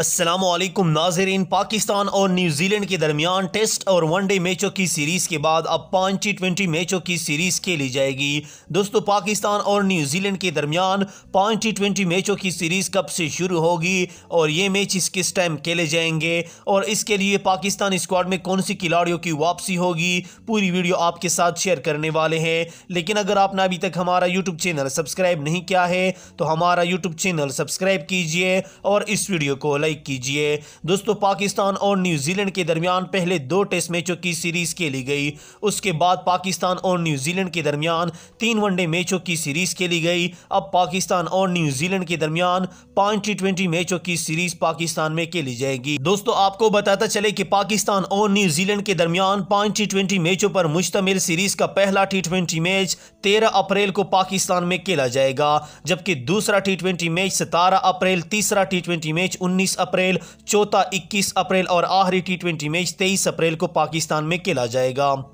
असलम नाजरीन पाकिस्तान और न्यूजीलैंड के दरमियान टेस्ट और वन डे मैचों की सीरीज़ के बाद अब पाँच टी ट्वेंटी मैचों की सीरीज़ खेली जाएगी दोस्तों पाकिस्तान और न्यूजीलैंड के दरमियान पाँच टी ट्वेंटी मैचों की सीरीज़ कब से शुरू होगी और ये मैच इस किस टाइम खेले जाएंगे और इसके लिए पाकिस्तान स्क्वाड में कौन सी खिलाड़ियों की वापसी होगी पूरी वीडियो आपके साथ शेयर करने वाले हैं लेकिन अगर आपने अभी तक हमारा यूट्यूब चैनल सब्सक्राइब नहीं किया है तो हमारा यूट्यूब चैनल सब्सक्राइब कीजिए और इस वीडियो को लाइक कीजिए दोस्तों पाकिस्तान और न्यूजीलैंड के दरमियान पहले दो टेस्ट मैचों की सीरीज़ खेली गई उसके बाद पाकिस्तान और न्यूजीलैंड के दरमियान तीन वनडे मैचों की सीरीज़ खेली गई अब पाकिस्तान और न्यूजीलैंड के दरमियान पांच टी मैचों की सीरीज़ पाकिस्तान में खेली जाएगी दोस्तों आपको बताता चले की पाकिस्तान और न्यूजीलैंड के दरमियान पांच टी मैचों पर मुश्तमिल सीरीज़ का पहला टी मैच तेरह अप्रैल को पाकिस्तान में खेला जाएगा जबकि दूसरा टी मैच सतारह अप्रैल तीसरा टी मैच उन्नीस 21 अप्रैल चौथा 21 अप्रैल और आखिरी टी ट्वेंटी मैच 23 अप्रैल को पाकिस्तान में खेला जाएगा